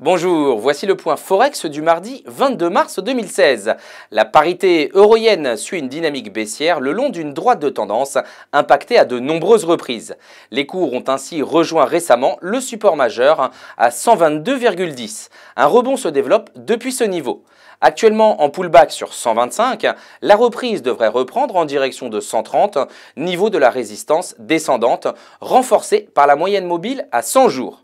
Bonjour, voici le point Forex du mardi 22 mars 2016. La parité euroyenne suit une dynamique baissière le long d'une droite de tendance impactée à de nombreuses reprises. Les cours ont ainsi rejoint récemment le support majeur à 122,10. Un rebond se développe depuis ce niveau. Actuellement en pullback sur 125, la reprise devrait reprendre en direction de 130, niveau de la résistance descendante, renforcée par la moyenne mobile à 100 jours.